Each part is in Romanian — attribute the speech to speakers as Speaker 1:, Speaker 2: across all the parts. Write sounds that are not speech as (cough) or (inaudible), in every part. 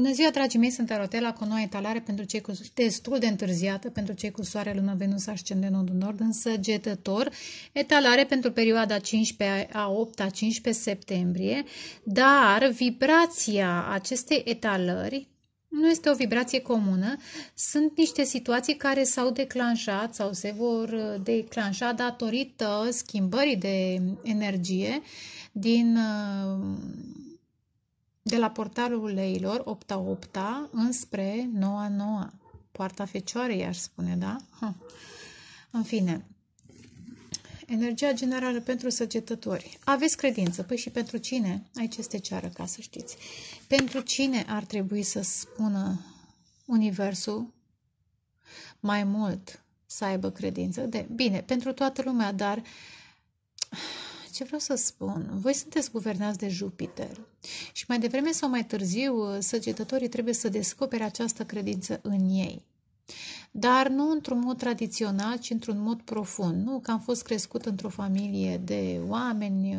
Speaker 1: Bună ziua, dragii mei, sunt Arotela cu o nouă etalare pentru cei cu, destul de întârziată, pentru cei cu soare, lună, venus, ascendent, nodul nord, însă getător, etalare pentru perioada 15 a 8 a 15 septembrie, dar vibrația acestei etalări nu este o vibrație comună, sunt niște situații care s-au declanșat sau se vor uh, declanșa datorită schimbării de energie din uh, de la portarul uleilor, opta opta, înspre noua noua. Poarta fecioarei, aș spune, da? Ha. Hm. În fine, energia generală pentru săgetători. Aveți credință, păi și pentru cine? Aici este ceară, ca să știți. Pentru cine ar trebui să spună Universul mai mult să aibă credință? De, bine, pentru toată lumea, dar ce vreau să spun? Voi sunteți guvernați de Jupiter și mai devreme sau mai târziu, săgetătorii trebuie să descopere această credință în ei. Dar nu într-un mod tradițional, ci într-un mod profund. Nu că am fost crescut într-o familie de oameni,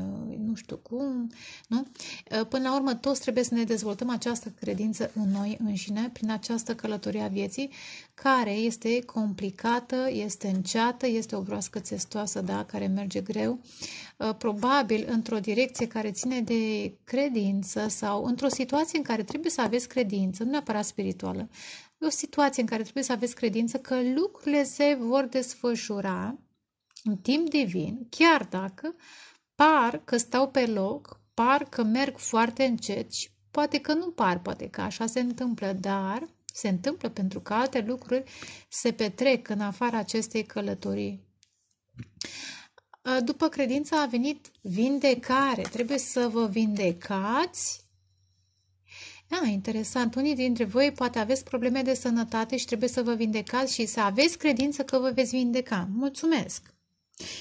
Speaker 1: nu știu cum, nu? Până la urmă, toți trebuie să ne dezvoltăm această credință în noi înșine, prin această călătorie a vieții, care este complicată, este înceată, este o broască țestoasă, da, care merge greu, uh, probabil într-o direcție care ține de credință sau într-o situație în care trebuie să aveți credință, nu neapărat spirituală, o situație în care trebuie să aveți credință că lucrurile se vor desfășura în timp divin, chiar dacă par că stau pe loc, par că merg foarte încet și poate că nu par, poate că așa se întâmplă, dar se întâmplă pentru că alte lucruri se petrec în afara acestei călătorii. După credință a venit vindecare. Trebuie să vă vindecați da, interesant. Unii dintre voi poate aveți probleme de sănătate și trebuie să vă vindecați și să aveți credință că vă veți vindeca. Mulțumesc!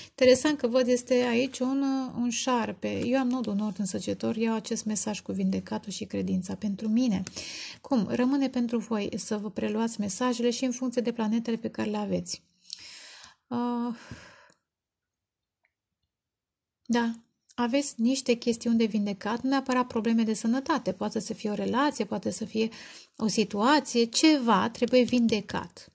Speaker 1: Interesant că văd este aici un, un șarpe. Eu am nodul nord în săgetor, iau acest mesaj cu vindecatul și credința pentru mine. Cum? Rămâne pentru voi să vă preluați mesajele și în funcție de planetele pe care le aveți. Uh, da, aveți niște chestiuni de vindecat, nu neapărat probleme de sănătate, poate să fie o relație, poate să fie o situație, ceva trebuie vindecat.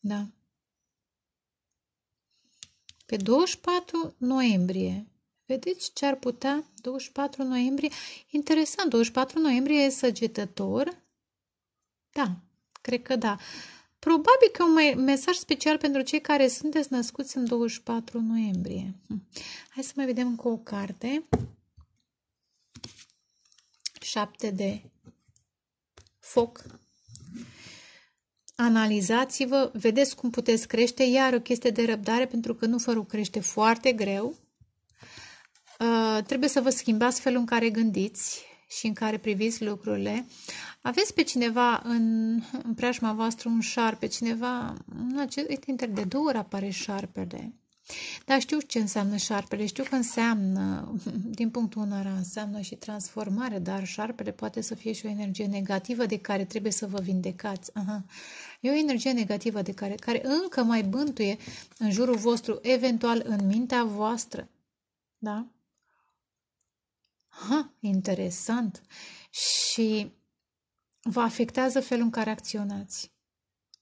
Speaker 1: Da. Pe 24 noiembrie Vedeți ce ar putea 24 noiembrie? Interesant, 24 noiembrie e săgetător? Da, cred că da. Probabil că un mesaj special pentru cei care sunteți născuți în 24 noiembrie. Hm. Hai să mai vedem încă o carte. 7 de foc. Analizați-vă, vedeți cum puteți crește, iar o chestie de răbdare, pentru că nu fără crește foarte greu. Uh, trebuie să vă schimbați felul în care gândiți și în care priviți lucrurile. Aveți pe cineva în, în preajma voastră un șarpe, cineva, în acest, uite, de două ori apare șarpele. Dar știu ce înseamnă șarpele, știu că înseamnă, din punctul unor, înseamnă și transformare, dar șarpele poate să fie și o energie negativă de care trebuie să vă vindecați. Aha. E o energie negativă de care, care încă mai bântuie în jurul vostru, eventual în mintea voastră. Da? Ha, interesant! Și vă afectează felul în care acționați.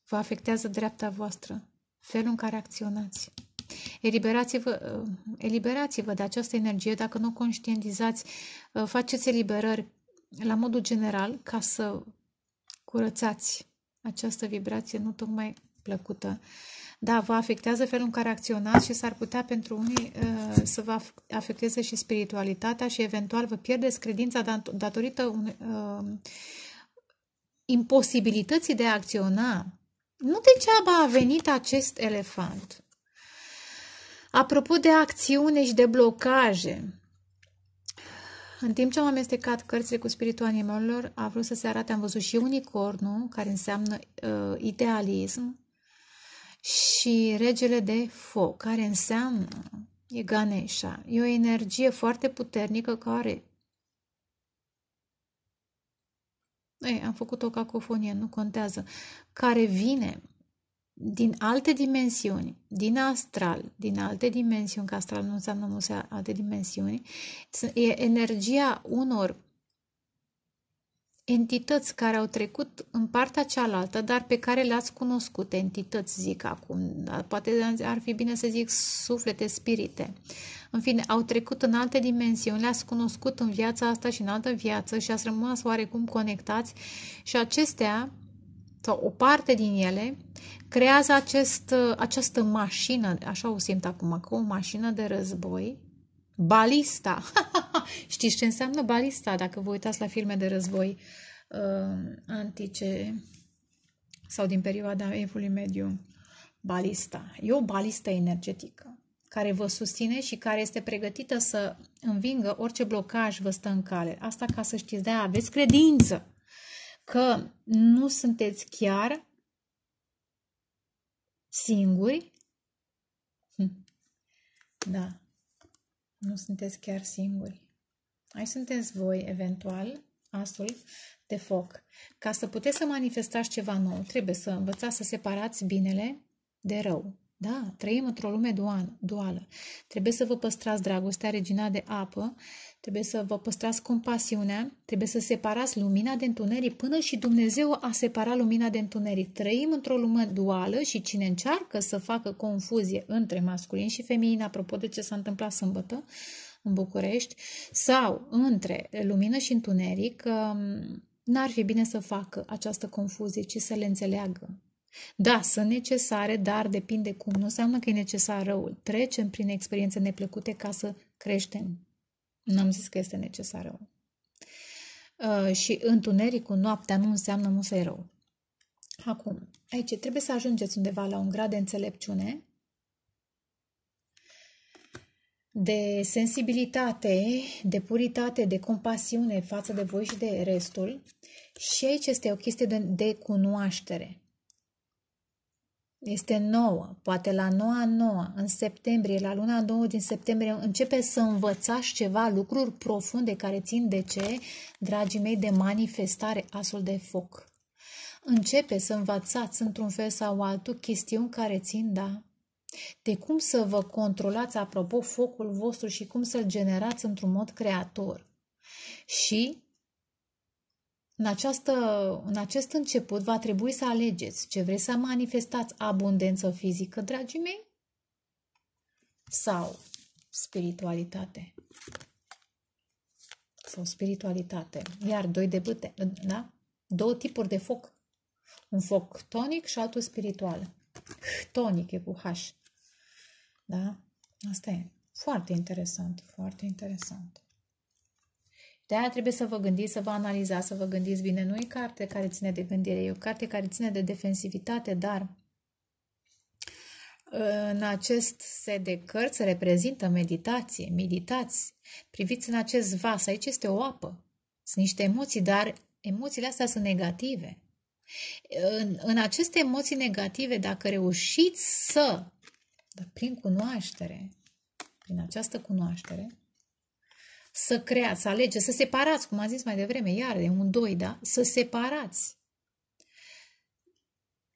Speaker 1: Vă afectează dreapta voastră, felul în care acționați. Eliberați-vă, uh, eliberați-vă de această energie dacă nu conștientizați, uh, faceți eliberări la modul general ca să curățați această vibrație nu tocmai plăcută. Da, vă afectează felul în care acționați și s-ar putea pentru unii uh, să vă afecteze și spiritualitatea și eventual vă pierdeți credința datorită un, uh, imposibilității de a acționa. Nu degeaba a venit acest elefant. Apropo de acțiune și de blocaje, în timp ce am amestecat cărțile cu spiritul animalelor, a vrut să se arate, am văzut și unicornul, care înseamnă uh, idealism, și regele de foc, care înseamnă e Ganesha. E o energie foarte puternică care... Ei, am făcut o cacofonie, nu contează. Care vine din alte dimensiuni, din astral, din alte dimensiuni, că astral nu înseamnă multe alte dimensiuni, e energia unor entități care au trecut în partea cealaltă, dar pe care le-ați cunoscut, entități zic acum, poate ar fi bine să zic suflete, spirite. În fine, au trecut în alte dimensiuni, le-ați cunoscut în viața asta și în altă viață și ați rămas oarecum conectați și acestea, sau o parte din ele, creează acest, această mașină, așa o simt acum, ca o mașină de război, Balista. (laughs) Știți ce înseamnă balista dacă vă uitați la filme de război uh, antice sau din perioada Evului Mediu? Balista. E o balistă energetică care vă susține și care este pregătită să învingă orice blocaj vă stă în cale. Asta ca să știți, de aveți credință că nu sunteți chiar singuri. Hm. Da, nu sunteți chiar singuri. Aici sunteți voi, eventual, astfel de foc. Ca să puteți să manifestați ceva nou, trebuie să învățați să separați binele de rău. Da, trăim într-o lume duală. Trebuie să vă păstrați dragostea, regina de apă, trebuie să vă păstrați compasiunea, trebuie să separați lumina de întuneric, până și Dumnezeu a separat lumina de întuneric. Trăim într-o lume duală și cine încearcă să facă confuzie între masculin și feminin, apropo de ce s-a întâmplat sâmbătă în București, sau între lumină și întuneric, um, n-ar fi bine să facă această confuzie, ci să le înțeleagă. Da, sunt necesare, dar depinde cum. Nu înseamnă că e necesar răul. Trecem prin experiențe neplăcute ca să creștem. N-am zis că este necesar răul. Uh, și întunericul, noaptea, nu înseamnă musai rău. Acum, aici trebuie să ajungeți undeva la un grad de înțelepciune, de sensibilitate, de puritate, de compasiune față de voi și de restul. Și aici este o chestie de, de cunoaștere. Este nouă, poate la noua nouă, în septembrie, la luna nouă din septembrie, începe să învățați ceva, lucruri profunde care țin de ce, dragii mei, de manifestare, asul de foc. Începe să învățați într-un fel sau altul chestiuni care țin, da, de cum să vă controlați, apropo, focul vostru și cum să-l generați într-un mod creator. Și în, această, în acest început va trebui să alegeți ce vreți să manifestați abundență fizică, dragii mei, sau spiritualitate. Sau spiritualitate. Iar doi de bâte, da? Două tipuri de foc. Un foc tonic și altul spiritual. Tonic e cu H. Da? Asta e. Foarte interesant, foarte interesant. De-aia trebuie să vă gândiți, să vă analizați, să vă gândiți bine. Nu e carte care ține de gândire, e o carte care ține de defensivitate, dar în acest set de cărți reprezintă meditație, meditați, priviți în acest vas, aici este o apă, sunt niște emoții, dar emoțiile astea sunt negative. În, în aceste emoții negative, dacă reușiți să, prin cunoaștere, prin această cunoaștere, să creați, să alegeți, să separați, cum am zis mai devreme, iar de un doi, da? Să separați.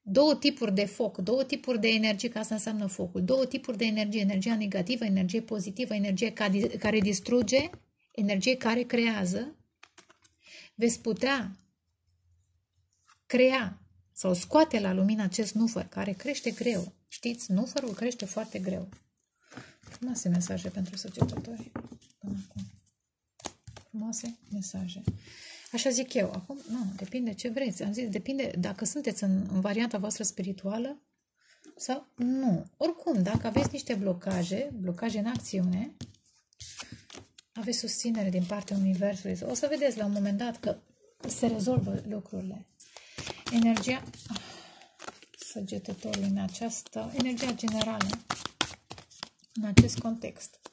Speaker 1: Două tipuri de foc, două tipuri de energie, ca asta înseamnă focul, două tipuri de energie, energia negativă, energie pozitivă, energie care distruge, energie care creează. Veți putea crea sau scoate la lumină acest nufăr care crește greu. Știți, nufărul crește foarte greu. Frumoase mesaje pentru săgetători Până acum frumoase mesaje. Așa zic eu. Acum, nu, depinde ce vreți. Am zis, depinde dacă sunteți în, în varianta voastră spirituală sau nu. Oricum, dacă aveți niște blocaje, blocaje în acțiune, aveți susținere din partea Universului. O să vedeți la un moment dat că se rezolvă lucrurile. Energia ah, săgetătorului în această, energia generală în acest context.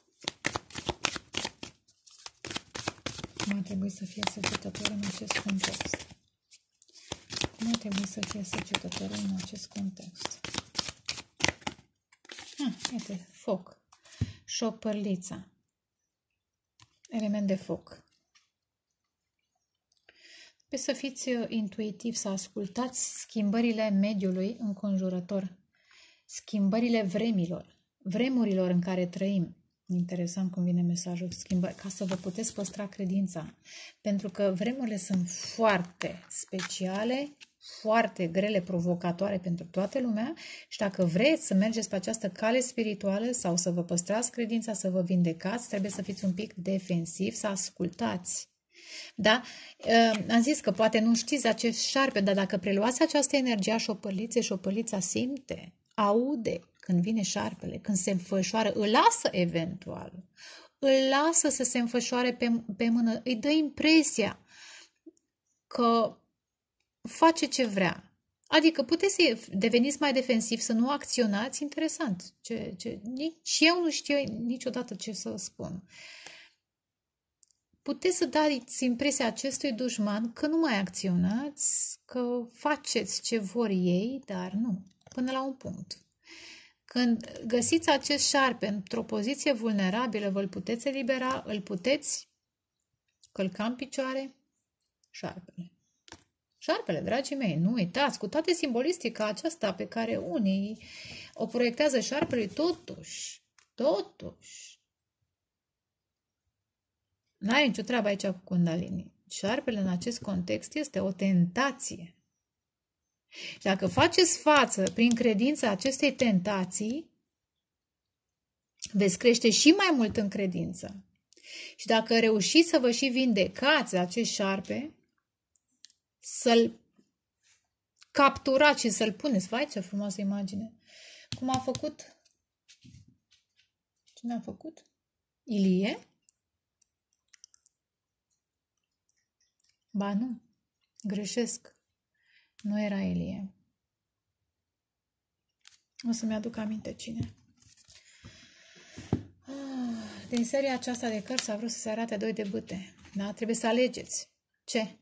Speaker 1: Cum a trebuit să fie săgetător în acest context? Cum a trebuit să fie săgetător în acest context? Ah, iată, foc. Șopărlița. Element de foc. Pe să fiți uh, intuitiv, să ascultați schimbările mediului înconjurător, schimbările vremilor, vremurilor în care trăim, Interesant cum vine mesajul schimbă, ca să vă puteți păstra credința. Pentru că vremurile sunt foarte speciale, foarte grele, provocatoare pentru toată lumea și dacă vreți să mergeți pe această cale spirituală sau să vă păstrați credința, să vă vindecați, trebuie să fiți un pic defensiv, să ascultați. Da? Ă, am zis că poate nu știți acest șarpe, dar dacă preluați această energie, o șopălița simte, aude, când vine șarpele, când se înfășoară, îl lasă eventual, îl lasă să se înfășoare pe, pe mână, îi dă impresia că face ce vrea. Adică puteți să deveniți mai defensiv, să nu acționați, interesant. Ce, ce, nici eu nu știu niciodată ce să spun. Puteți să dați impresia acestui dușman că nu mai acționați, că faceți ce vor ei, dar nu, până la un punct. Când găsiți acest șarpe într-o poziție vulnerabilă, vă l puteți elibera, îl puteți călca în picioare, șarpele. Șarpele, dragii mei, nu uitați, cu toate simbolistica aceasta pe care unii o proiectează șarpele, totuși, totuși, n-are nicio treabă aici cu Kundalini. Șarpele în acest context este o tentație și dacă faceți față prin credința acestei tentații, veți crește și mai mult în credință. Și dacă reușiți să vă și vindecați acest șarpe, să-l capturați și să-l puneți. Vai, ce frumoasă imagine! Cum a făcut? Cine a făcut? Ilie? Ba nu, greșesc. Nu era Elie. O să-mi aduc aminte cine. Ah, din seria aceasta de cărți a vrut să se arate doi de bâte. Da? Trebuie să alegeți. Ce?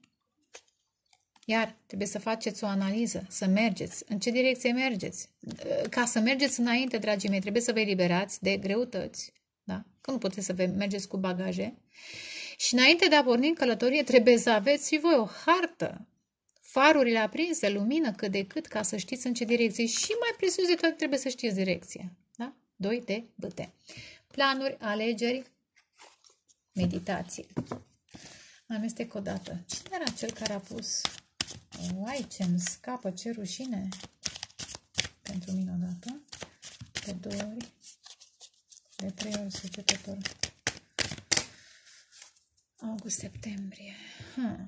Speaker 1: Iar trebuie să faceți o analiză, să mergeți. În ce direcție mergeți? Ca să mergeți înainte, dragii mei, trebuie să vă eliberați de greutăți. Da? Că nu puteți să mergeți cu bagaje. Și înainte de a porni în călătorie, trebuie să aveți și voi o hartă Farurile aprinse, lumină cât de cât, ca să știți în ce direcție. Și mai presus de tot trebuie să știți direcția. Da? 2 de băte. Planuri, alegeri, meditație. Amestec o dată. Cine era cel care a pus? Uai, ce îmi scapă, ce rușine. Pentru mine odată. De două ori. De trei ori săgetător. August-septembrie. Hmm.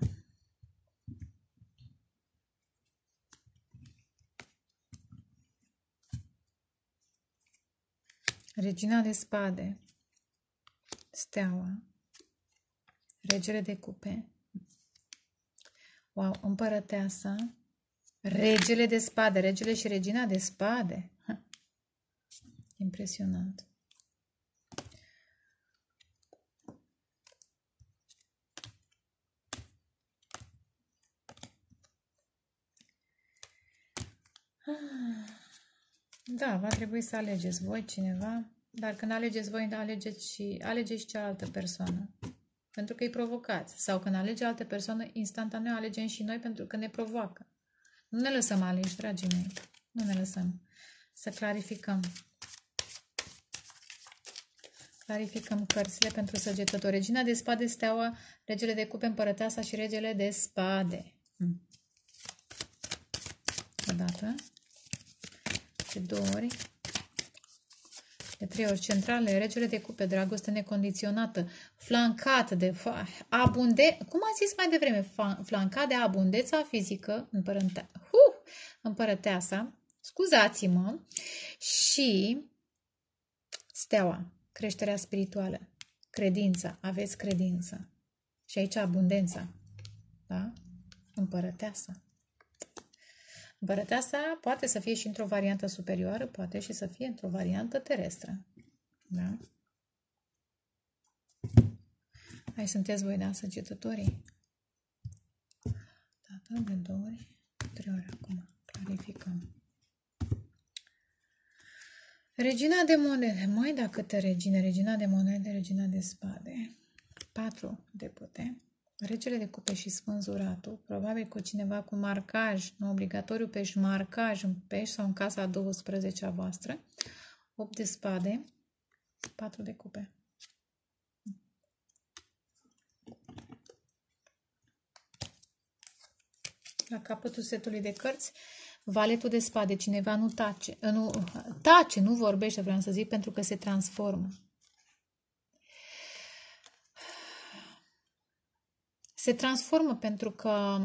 Speaker 1: Regina de spade, steaua, regele de cupe, wow, împărăteasa,
Speaker 2: regele
Speaker 1: de spade, regele și regina de spade. Impresionant. Da, va trebui să alegeți voi cineva, dar când alegeți voi, da, alegeți și, alegeți și cealaltă persoană. Pentru că îi provocați. Sau când alege altă persoană, instantaneu alegem și noi pentru că ne provoacă. Nu ne lăsăm aleși, dragii mei. Nu ne lăsăm. Să clarificăm. Clarificăm cărțile pentru săgetător. Regina de spade, steaua, regele de cupe, împărăteasa și regele de spade. Hm. Odată de două ori. De trei ori centrale, regele de cupe, dragoste necondiționată, flancat de abunde, cum am zis mai devreme, flancat de abundeța fizică împărântea, huh, împărăteasa, scuzați-mă, și steaua, creșterea spirituală, credința, aveți credință. Și aici abundența, da? Împărăteasa. Bărătea sa poate să fie și într-o variantă superioară, poate și să fie într-o variantă terestră. Da? Ai sunteți voi, da, săgetătorii? Dată de două ori, trei ori acum. Clarificăm. Regina de monede. Mai da te regine. Regina de monede, regina de spade. Patru de putere. Regele de cupe și spânzuratul, probabil cu cineva cu marcaj, nu obligatoriu pești marcaj în pești sau în casa a 12-a voastră, 8 de spade, 4 de cupe. La capătul setului de cărți, valetul de spade, cineva nu tace, nu, tace, nu vorbește, vreau să zic, pentru că se transformă. se transformă pentru că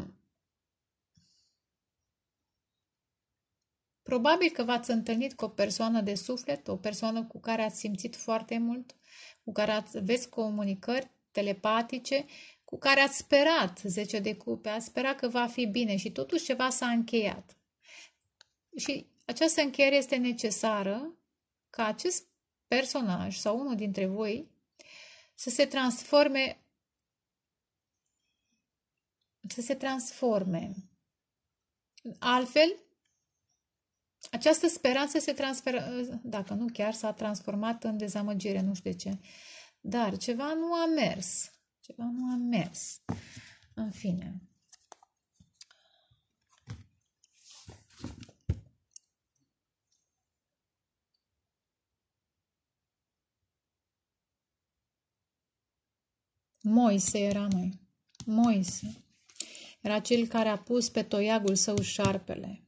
Speaker 1: probabil că v-ați întâlnit cu o persoană de suflet, o persoană cu care ați simțit foarte mult, cu care ați, veți comunicări telepatice, cu care ați sperat 10 de cupe, ați sperat că va fi bine și totuși ceva s-a încheiat. Și această încheiere este necesară ca acest personaj sau unul dintre voi să se transforme să se transforme. Altfel, această speranță se transferă, dacă nu chiar s-a transformat în dezamăgire, nu știu de ce. Dar ceva nu a mers. Ceva nu a mers. În fine. Moise era noi. Moise. Era cel care a pus pe toiagul său șarpele.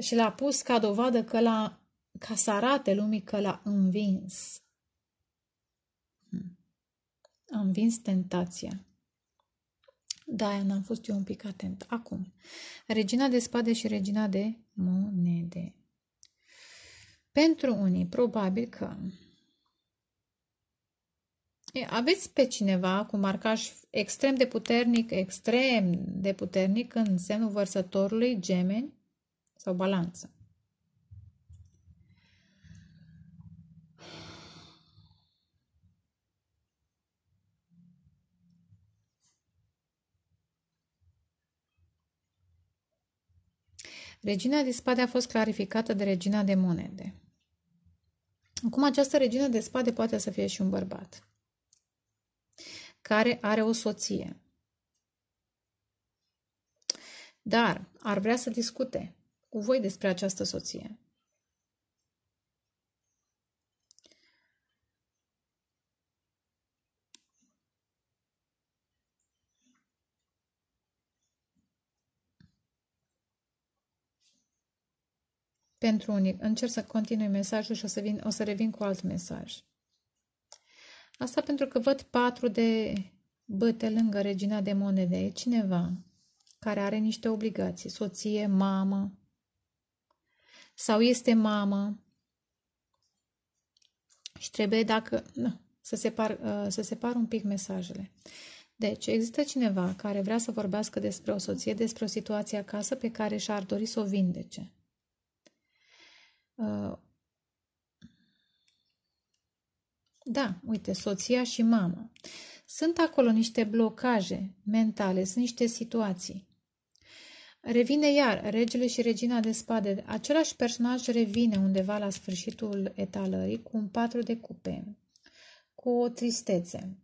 Speaker 1: Și l-a pus ca dovadă că l-a, ca să arate lumii că l-a învins. Hmm. A învins tentația. Da, n-am fost eu un pic atent. Acum, regina de spade și regina de monede. Pentru unii, probabil că aveți pe cineva cu marcaj extrem de puternic, extrem de puternic în semnul vărsătorului, gemeni sau balanță. Regina de spade a fost clarificată de regina de monede. Acum această regină de spade poate să fie și un bărbat care are o soție. Dar ar vrea să discute cu voi despre această soție. pentru unii. Încerc să continui mesajul și o să, vin, o să revin cu alt mesaj. Asta pentru că văd patru de băte lângă regina de monede. E cineva care are niște obligații, soție, mamă, sau este mamă și trebuie dacă... Nu, să separ, uh, să separ un pic mesajele. Deci, există cineva care vrea să vorbească despre o soție, despre o situație acasă pe care și-ar dori să o vindece. Uh, Da, uite, soția și mama. Sunt acolo niște blocaje mentale, sunt niște situații. Revine iar regele și regina de spade. Același personaj revine undeva la sfârșitul etalării cu un patru de cupe, cu o tristețe.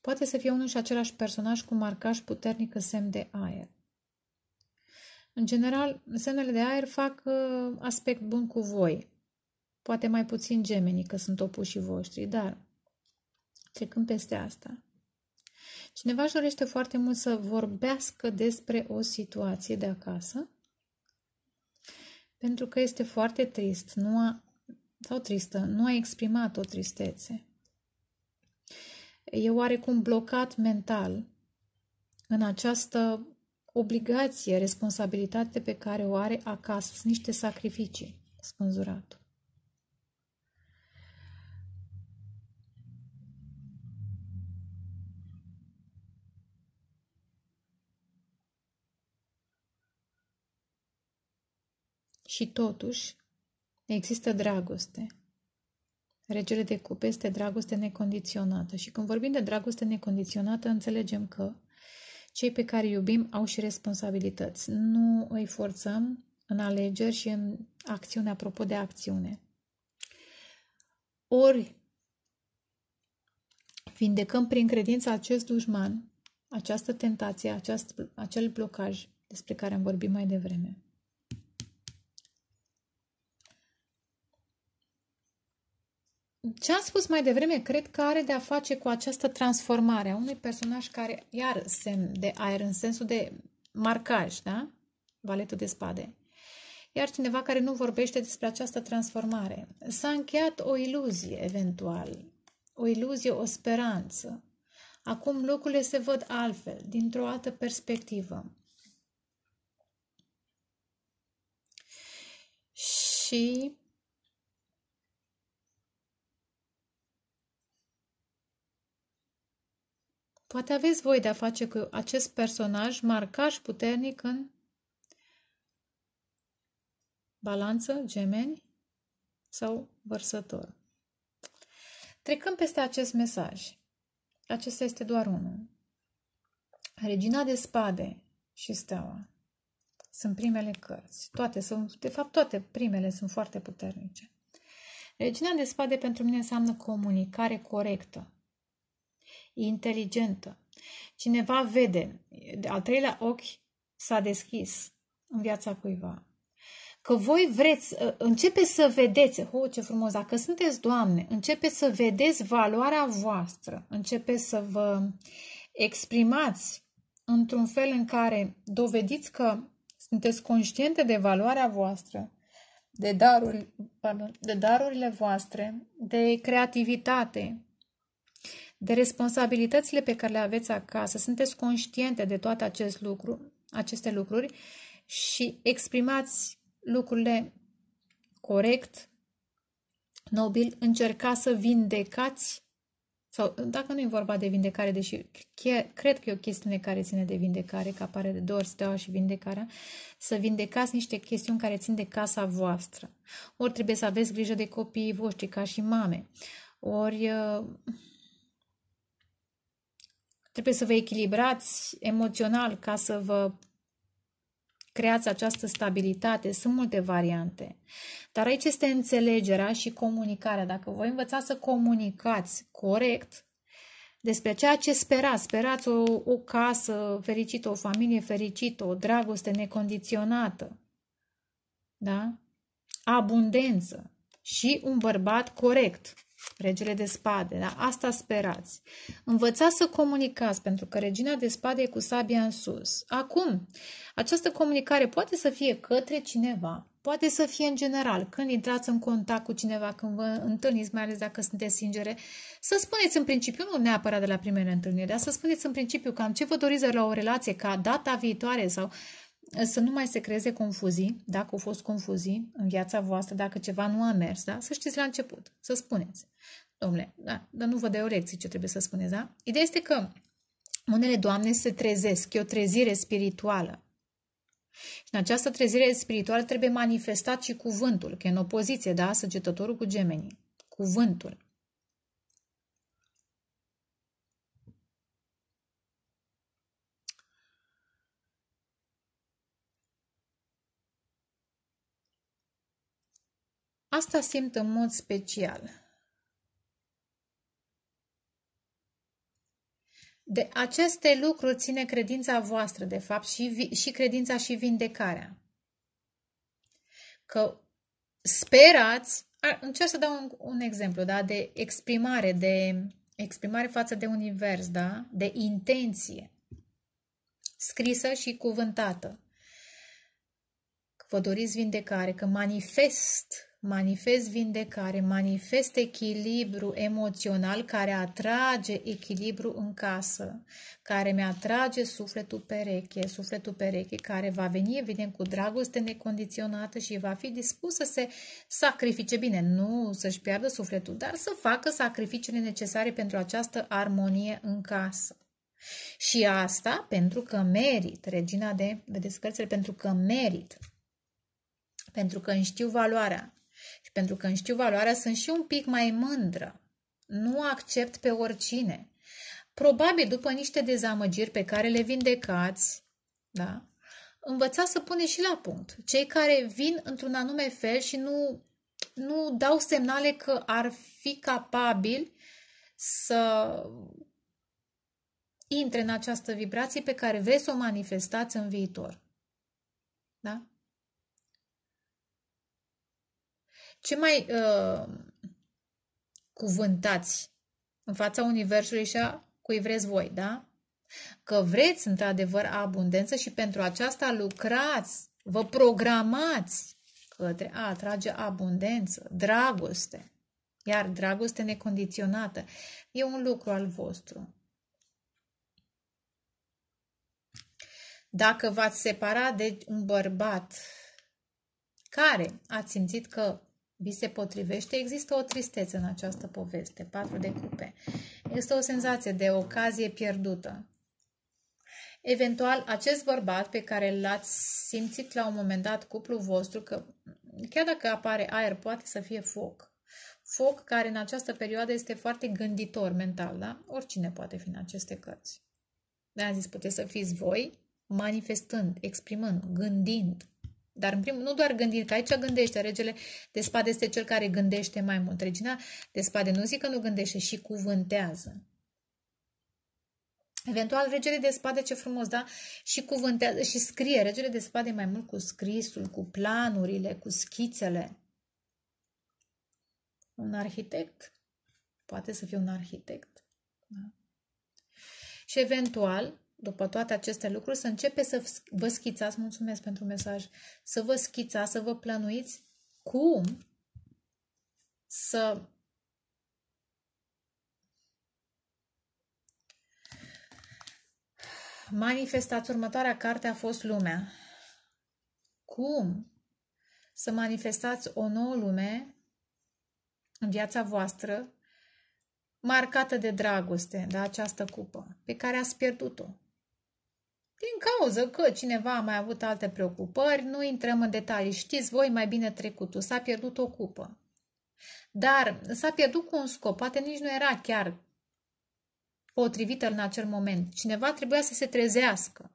Speaker 1: Poate să fie unul și același personaj cu marcaj puternic în semn de aer. În general, semnele de aer fac uh, aspect bun cu voi, Poate mai puțin gemenii, că sunt opușii voștri, dar trecând peste asta. Cineva își dorește foarte mult să vorbească despre o situație de acasă, pentru că este foarte trist nu a, sau tristă, nu a exprimat o tristețe. E oarecum blocat mental în această obligație, responsabilitate pe care o are acasă. Sunt niște sacrificii, spânzuratul. Și totuși, există dragoste. Regele de cupe este dragoste necondiționată. Și când vorbim de dragoste necondiționată, înțelegem că cei pe care iubim au și responsabilități. Nu îi forțăm în alegeri și în acțiune, apropo de acțiune. Ori vindecăm prin credință acest dușman, această tentație, acest, acel blocaj despre care am vorbit mai devreme. Ce am spus mai devreme, cred că are de a face cu această transformare a unui personaj care, iar, semn de aer în sensul de marcaj, da? Valetul de spade. Iar cineva care nu vorbește despre această transformare. S-a încheiat o iluzie, eventual. O iluzie, o speranță. Acum lucrurile se văd altfel, dintr-o altă perspectivă. Și Poate aveți voi de-a face cu acest personaj marcaș puternic în balanță, gemeni sau vărsător. Trecând peste acest mesaj, acesta este doar unul. Regina de spade și steaua sunt primele cărți. Toate sunt, de fapt, toate primele sunt foarte puternice. Regina de spade pentru mine înseamnă comunicare corectă, inteligentă. Cineva vede, al treilea ochi s-a deschis în viața cuiva. Că voi vreți, ă, începeți să vedeți, ho, oh, ce frumos, dacă sunteți doamne, începeți să vedeți valoarea voastră, începeți să vă exprimați într-un fel în care dovediți că sunteți conștiente de valoarea voastră, de, darul, pardon, de darurile voastre, de creativitate, de responsabilitățile pe care le aveți acasă, sunteți conștiente de toate acest lucru, aceste lucruri și exprimați lucrurile corect, nobil, încercați să vindecați sau dacă nu e vorba de vindecare, deși chiar, cred că e o chestiune care ține de vindecare, că apare de două ori steaua și vindecarea, să vindecați niște chestiuni care țin de casa voastră. Ori trebuie să aveți grijă de copiii voștri ca și mame. Ori uh, Trebuie să vă echilibrați emoțional ca să vă creați această stabilitate. Sunt multe variante. Dar aici este înțelegerea și comunicarea. Dacă voi învățați să comunicați corect despre ceea ce sperați, sperați o, o casă fericită, o familie fericită, o dragoste necondiționată, da? abundență și un bărbat corect regele de spade, da? asta sperați. Învățați să comunicați, pentru că regina de spade e cu sabia în sus. Acum, această comunicare poate să fie către cineva, poate să fie în general, când intrați în contact cu cineva, când vă întâlniți, mai ales dacă sunteți singere, să spuneți în principiu, nu neapărat de la primele întâlniri, dar să spuneți în principiu cam ce vă doriți la o relație, ca data viitoare sau să nu mai se creeze confuzii, dacă au fost confuzii în viața voastră, dacă ceva nu a mers, da? Să știți la început, să spuneți. Domnule, da, dar nu vă o lecție ce trebuie să spuneți, da? Ideea este că unele doamne se trezesc, e o trezire spirituală. Și în această trezire spirituală trebuie manifestat și cuvântul, că e în opoziție, da, săgetătorul cu gemenii, cuvântul. Asta simt în mod special. De aceste lucruri ține credința voastră, de fapt, și, și credința și vindecarea. Că sperați, încerc să dau un, un exemplu, da, de exprimare, de exprimare față de univers, da, de intenție, scrisă și cuvântată. Că vă doriți vindecare, că manifest Manifest vindecare, manifest echilibru emoțional care atrage echilibru în casă, care mi-atrage sufletul pereche, sufletul pereche care va veni, evident, cu dragoste necondiționată și va fi dispus să se sacrifice, bine, nu să-și piardă sufletul, dar să facă sacrificiile necesare pentru această armonie în casă. Și asta pentru că merit, regina de, vedeți cărțile, pentru că merit, pentru că îmi știu valoarea, și pentru că îmi știu valoarea, sunt și un pic mai mândră. Nu accept pe oricine. Probabil după niște dezamăgiri pe care le vindecați, da? învățați să pune și la punct. Cei care vin într-un anume fel și nu, nu dau semnale că ar fi capabili să intre în această vibrație pe care vreți să o manifestați în viitor. Da? Ce mai uh, cuvântați în fața Universului și a cui vreți voi, da? Că vreți într-adevăr abundență și pentru aceasta lucrați, vă programați către a atrage abundență, dragoste, iar dragoste necondiționată e un lucru al vostru. Dacă v-ați separat de un bărbat care ați simțit că vi se potrivește, există o tristețe în această poveste, patru de cupe. Este o senzație de ocazie pierdută. Eventual, acest bărbat pe care l-ați simțit la un moment dat cuplu vostru, că chiar dacă apare aer, poate să fie foc. Foc care în această perioadă este foarte gânditor mental, da? Oricine poate fi în aceste cărți. De-aia zis, puteți să fiți voi manifestând, exprimând, gândind, dar în primul, nu doar gândit, că aici gândește. Regele de spade este cel care gândește mai mult. Regina de spade nu zic că nu gândește și cuvântează. Eventual, regele de spade, ce frumos, da? Și cuvântează și scrie. Regele de spade mai mult cu scrisul, cu planurile, cu schițele. Un arhitect? Poate să fie un arhitect. Da? Și eventual, după toate aceste lucruri, să începe să vă schițați, mulțumesc pentru mesaj, să vă schițați, să vă plănuiți cum să manifestați următoarea carte a fost lumea. Cum să manifestați o nouă lume în viața voastră marcată de dragoste, de această cupă, pe care ați pierdut-o. Din cauză că cineva a mai avut alte preocupări, nu intrăm în detalii. Știți voi mai bine trecutul, s-a pierdut o cupă. Dar s-a pierdut cu un scop, poate nici nu era chiar potrivită în acel moment. Cineva trebuia să se trezească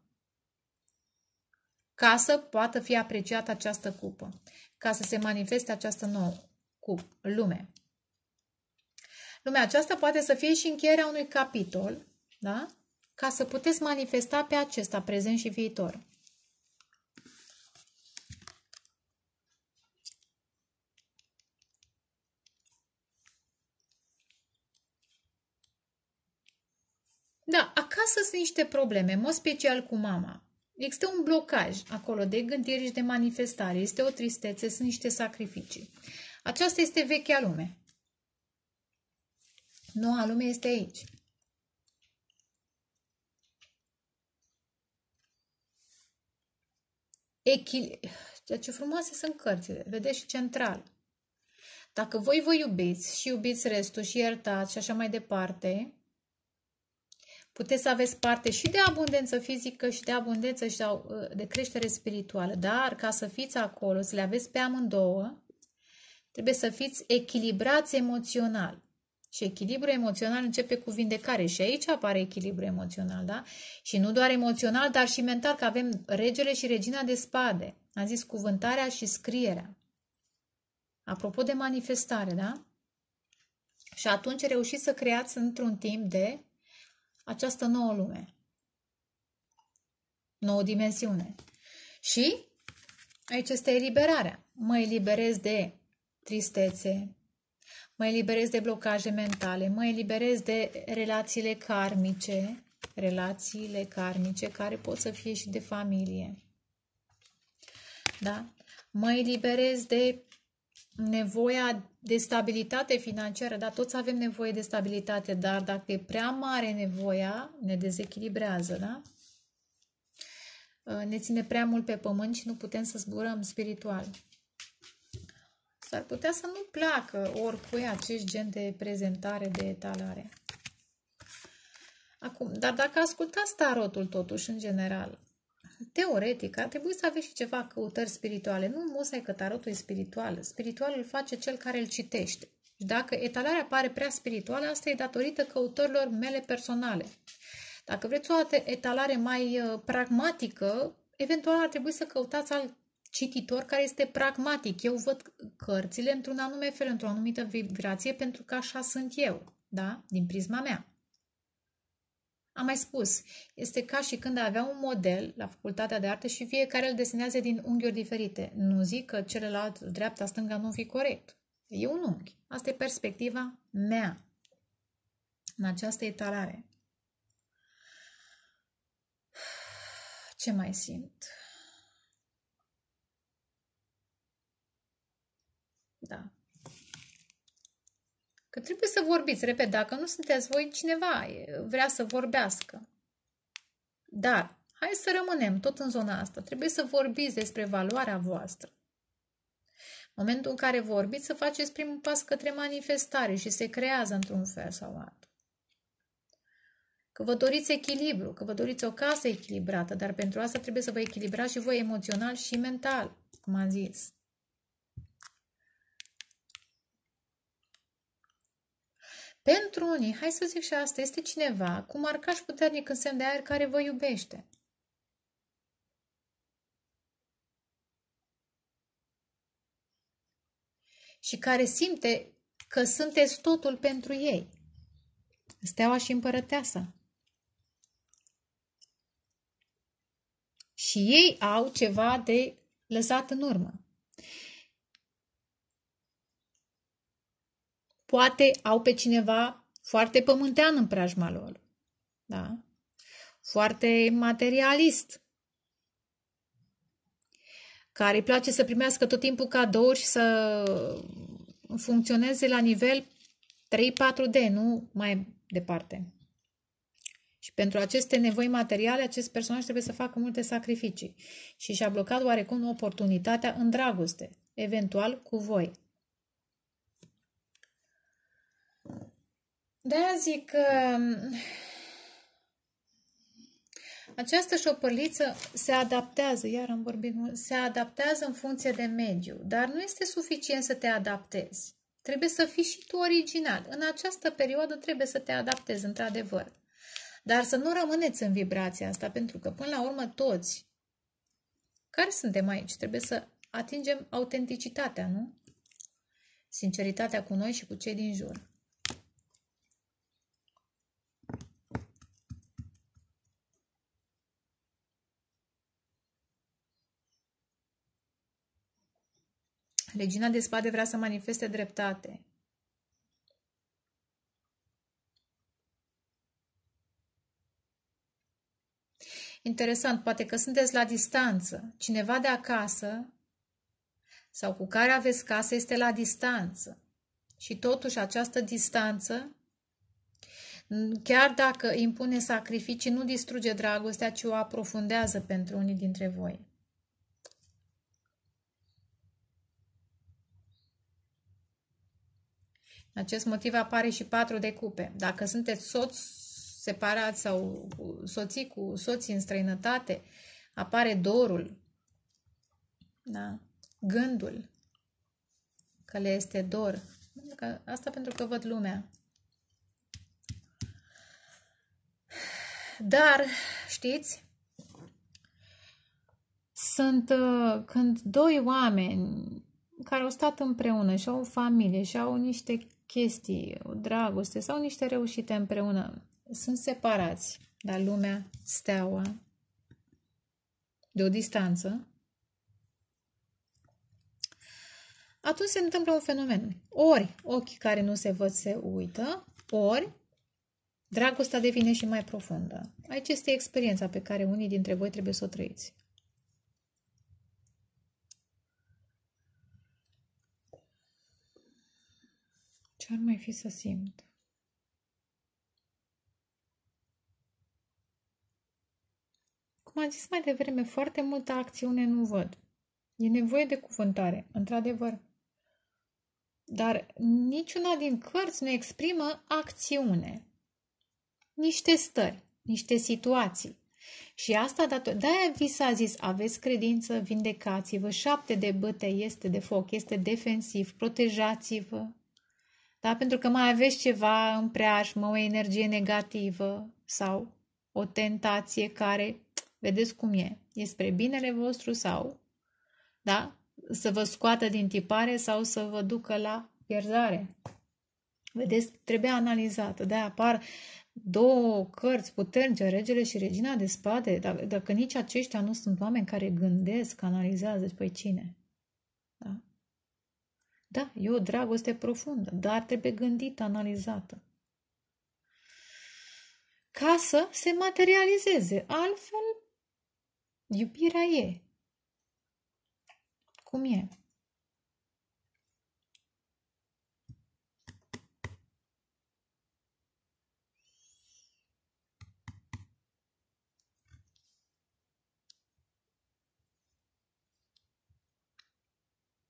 Speaker 1: ca să poată fi apreciată această cupă, ca să se manifeste această nouă cup, lume. Lumea aceasta poate să fie și încheierea unui capitol, da? ca să puteți manifesta pe acesta prezent și viitor. Da, acasă sunt niște probleme, în mod special cu mama. Există un blocaj acolo de gândiri și de manifestare, este o tristețe, sunt niște sacrificii. Aceasta este vechea lume. Noua lume este aici. echilibru. Ceea ce frumoase sunt cărțile, vedeți și central. Dacă voi vă iubiți și iubiți restul și iertați și așa mai departe, puteți să aveți parte și de abundență fizică și de abundență și de creștere spirituală. Dar ca să fiți acolo, să le aveți pe amândouă, trebuie să fiți echilibrați emoțional. Și echilibru emoțional începe cu vindecare și aici apare echilibru emoțional, da? Și nu doar emoțional, dar și mental, că avem regele și regina de spade. Am zis cuvântarea și scrierea. Apropo de manifestare, da? Și atunci reușiți să creați într-un timp de această nouă lume. Nouă dimensiune. Și aici este eliberarea. Mă eliberez de tristețe, mă eliberez de blocaje mentale, mă eliberez de relațiile karmice, relațiile karmice care pot să fie și de familie. Da? Mă eliberez de nevoia de stabilitate financiară, dar toți avem nevoie de stabilitate, dar dacă e prea mare nevoia, ne dezechilibrează, da? Ă, ne ține prea mult pe pământ și nu putem să zburăm spiritual. S-ar putea să nu placă oricui acest gen de prezentare, de etalare. Acum, dar dacă ascultați tarotul totuși, în general, teoretic, ar trebui să aveți și ceva căutări spirituale. Nu musai că tarotul e spiritual. spiritualul îl face cel care îl citește. Și dacă etalarea pare prea spirituală, asta e datorită căutărilor mele personale. Dacă vreți o etalare mai uh, pragmatică, eventual ar trebui să căutați alt cititor care este pragmatic. Eu văd cărțile într-un anume fel, într-o anumită vibrație, pentru că așa sunt eu, da? Din prisma mea. Am mai spus, este ca și când avea un model la facultatea de artă și fiecare îl desenează din unghiuri diferite. Nu zic că celălalt, dreapta, stânga, nu fi corect. E un unghi. Asta e perspectiva mea în această etalare. Ce mai simt? Că trebuie să vorbiți, repet, dacă nu sunteți voi, cineva vrea să vorbească. Dar, hai să rămânem tot în zona asta. Trebuie să vorbiți despre valoarea voastră. În momentul în care vorbiți, să faceți primul pas către manifestare și se creează într-un fel sau altul. Că vă doriți echilibru, că vă doriți o casă echilibrată, dar pentru asta trebuie să vă echilibrați și voi emoțional și mental, cum am zis. Pentru unii, hai să zic și asta, este cineva cu marcaș puternic în semn de aer care vă iubește. Și care simte că sunteți totul pentru ei. Steaua și împărăteasa. Și ei au ceva de lăsat în urmă. Poate au pe cineva foarte pământean în preajma lor, da? foarte materialist, care îi place să primească tot timpul cadouri și să funcționeze la nivel 3-4D, nu mai departe. Și pentru aceste nevoi materiale, acest personaj trebuie să facă multe sacrificii și și-a blocat oarecum oportunitatea în dragoste, eventual cu voi. de da, zic că mm, această șopăliță se adaptează, iar am vorbit, se adaptează în funcție de mediu, dar nu este suficient să te adaptezi. Trebuie să fii și tu original. În această perioadă trebuie să te adaptezi, într-adevăr. Dar să nu rămâneți în vibrația asta, pentru că până la urmă toți care suntem aici, trebuie să atingem autenticitatea, nu? Sinceritatea cu noi și cu cei din jur. Regina de spade vrea să manifeste dreptate. Interesant, poate că sunteți la distanță. Cineva de acasă sau cu care aveți casă este la distanță. Și totuși această distanță, chiar dacă impune sacrificii, nu distruge dragostea, ci o aprofundează pentru unii dintre voi. acest motiv apare și patru de cupe. Dacă sunteți soți separați sau soții cu soții în străinătate, apare dorul, da? gândul că le este dor. asta pentru că văd lumea. Dar, știți, sunt uh, când doi oameni care au stat împreună și au o familie și au niște chestii, o dragoste sau niște reușite împreună. Sunt separați, dar lumea, steaua, de o distanță, atunci se întâmplă un fenomen. Ori ochii care nu se văd se uită, ori dragostea devine și mai profundă. Aici este experiența pe care unii dintre voi trebuie să o trăiți. Ce-ar mai fi să simt? Cum am zis mai devreme, foarte multă acțiune nu văd. E nevoie de cuvântare, într-adevăr. Dar niciuna din cărți nu exprimă acțiune. Niște stări, niște situații. Și asta dator... De-aia vi s-a zis, aveți credință, vindecați-vă, șapte de băte este de foc, este defensiv, protejați-vă, da? pentru că mai aveți ceva în preajmă, o energie negativă sau o tentație care, vedeți cum e, e spre binele vostru sau, da? Să vă scoată din tipare sau să vă ducă la pierzare. Vedeți, trebuie analizată. De apar două cărți puternice, Regele și Regina de Spade. Dacă, dacă nici aceștia nu sunt oameni care gândesc, analizează, deci, păi cine? Da? Da, e o dragoste profundă, dar trebuie gândită, analizată. Ca să se materializeze, altfel iubirea e. Cum e?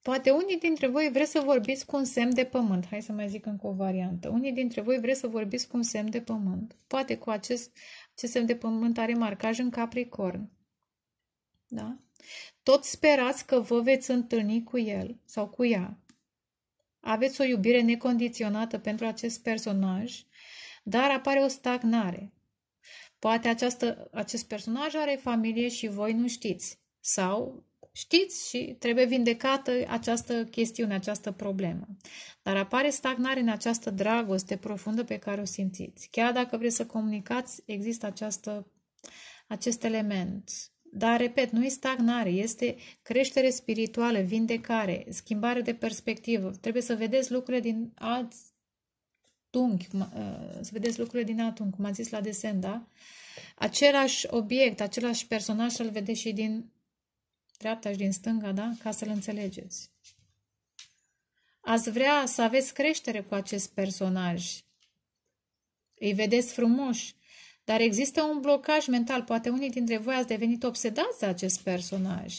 Speaker 1: Poate unii dintre voi vreți să vorbiți cu un semn de pământ. Hai să mai zic încă o variantă. Unii dintre voi vreți să vorbiți cu un semn de pământ. Poate cu acest, acest semn de pământ are marcaj în Capricorn. Da? Tot sperați că vă veți întâlni cu el sau cu ea. Aveți o iubire necondiționată pentru acest personaj, dar apare o stagnare. Poate această, acest personaj are familie și voi nu știți. Sau știți și trebuie vindecată această chestiune, această problemă. Dar apare stagnare în această dragoste profundă pe care o simțiți. Chiar dacă vreți să comunicați, există această, acest element. Dar, repet, nu e stagnare, este creștere spirituală, vindecare, schimbare de perspectivă. Trebuie să vedeți lucrurile din alt unghi, ă, să vedeți lucrurile din alt unghi, cum am zis la desen, da? Același obiect, același personaj, să-l vedeți și din dreapta și din stânga, da? Ca să-l înțelegeți. Ați vrea să aveți creștere cu acest personaj. Îi vedeți frumoși, dar există un blocaj mental. Poate unii dintre voi ați devenit obsedați de acest personaj.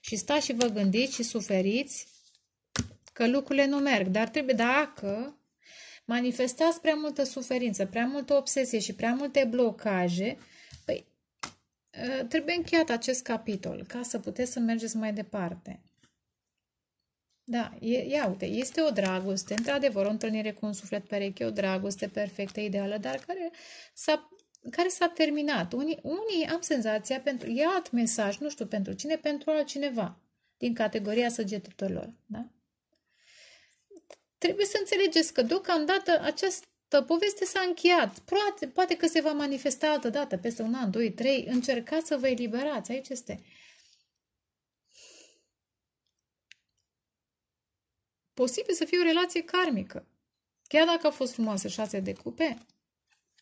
Speaker 1: Și stați și vă gândiți și suferiți că lucrurile nu merg. Dar trebuie, dacă manifestați prea multă suferință, prea multă obsesie și prea multe blocaje, Eh, trebuie încheiat acest capitol ca să puteți să mergeți mai departe. Da, e, ia uite, este o dragoste, într-adevăr, o întâlnire cu un suflet pereche, o dragoste perfectă, ideală, dar care s-a, care s-a terminat. Unii, unii am senzația, pentru, e alt mesaj, nu știu pentru cine, pentru altcineva, din categoria săgetătorilor. Da? Trebuie să înțelegeți că deocamdată acest povestea s-a încheiat. Poate, poate că se va manifesta altă dată, peste un an, doi, trei. Încercați să vă eliberați. Aici este. Posibil să fie o relație karmică. Chiar dacă a fost frumoasă șase de cupe,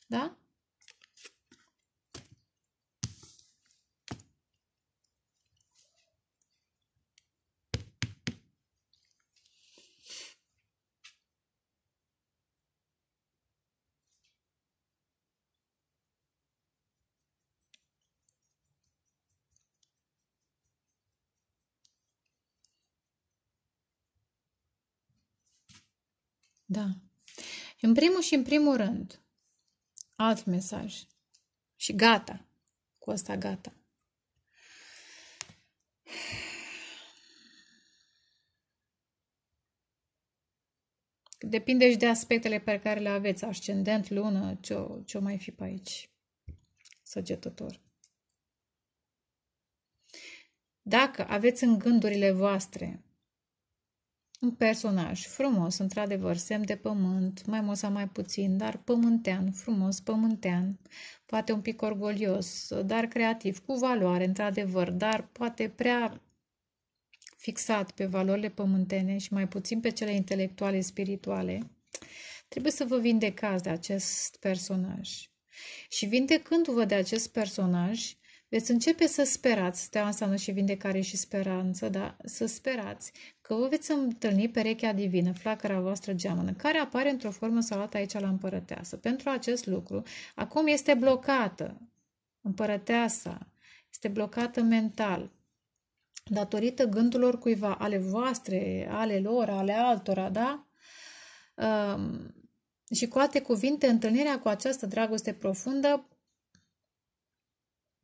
Speaker 1: da? Da. În primul și în primul rând, alt mesaj. Și gata. Cu asta gata. Depinde și de aspectele pe care le aveți, ascendent, lună, ce-o, ce mai fi pe aici, săgetător. Dacă aveți în gândurile voastre un personaj frumos, într-adevăr, semn de pământ, mai mult sau mai puțin, dar pământean, frumos, pământean, poate un pic orgolios, dar creativ, cu valoare, într-adevăr, dar poate prea fixat pe valorile pământene și mai puțin pe cele intelectuale, spirituale, trebuie să vă vindecați de acest personaj. Și vindecându-vă de acest personaj, veți începe să sperați, stea înseamnă și vindecare și speranță, da? să sperați că vă veți întâlni perechea divină, flacăra voastră geamănă, care apare într-o formă sau alta aici la împărăteasă. Pentru acest lucru, acum este blocată împărăteasa, este blocată mental, datorită gândurilor cuiva, ale voastre, ale lor, ale altora, da? Um, și cu alte cuvinte, întâlnirea cu această dragoste profundă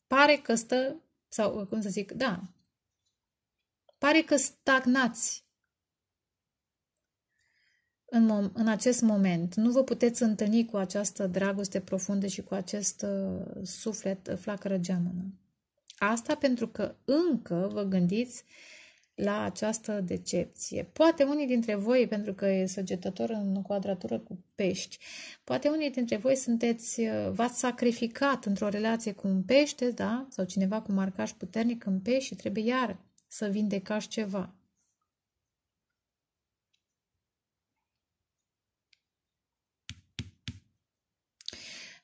Speaker 1: pare că stă, sau cum să zic, da, pare că stagnați în, mom- în acest moment. Nu vă puteți întâlni cu această dragoste profundă și cu acest uh, suflet uh, flacără geamănă. Asta pentru că încă vă gândiți la această decepție. Poate unii dintre voi, pentru că e săgetător în quadratură cu pești, poate unii dintre voi sunteți, uh, v-ați sacrificat într-o relație cu un pește, da? Sau cineva cu marcaj puternic în pești și trebuie iar să vindecați ceva.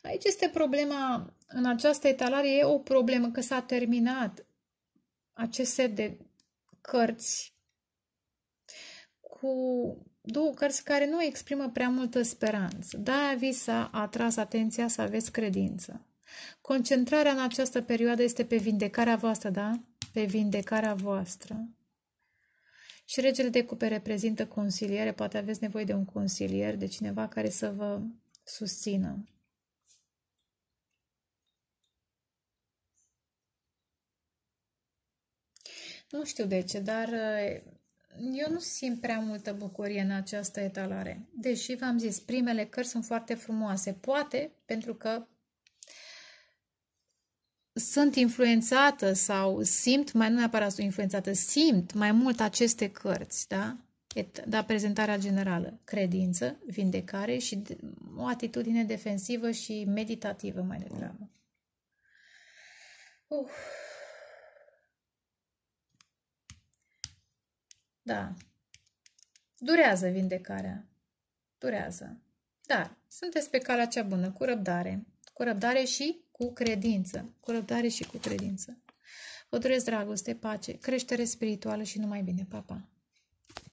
Speaker 1: Aici este problema, în această etalare e o problemă că s-a terminat acest set de cărți cu două cărți care nu exprimă prea multă speranță. Da, vi s-a atras atenția să aveți credință. Concentrarea în această perioadă este pe vindecarea voastră, da? Pe vindecarea voastră. Și regele de cupe reprezintă consiliere, poate aveți nevoie de un consilier, de cineva care să vă susțină. Nu știu de ce, dar uh, eu nu simt prea multă bucurie în această etalare. Deși, v-am zis, primele cărți sunt foarte frumoase. Poate pentru că sunt influențată sau simt, mai nu neapărat sunt influențată, simt mai mult aceste cărți, da? Da, prezentarea generală, credință, vindecare și o atitudine defensivă și meditativă mai degrabă. Uf. Da. Durează vindecarea. Durează. Dar sunteți pe calea cea bună, cu răbdare. Cu răbdare și cu credință. Cu răbdare și cu credință. Vă doresc dragoste, pace, creștere spirituală și numai bine. Pa, pa!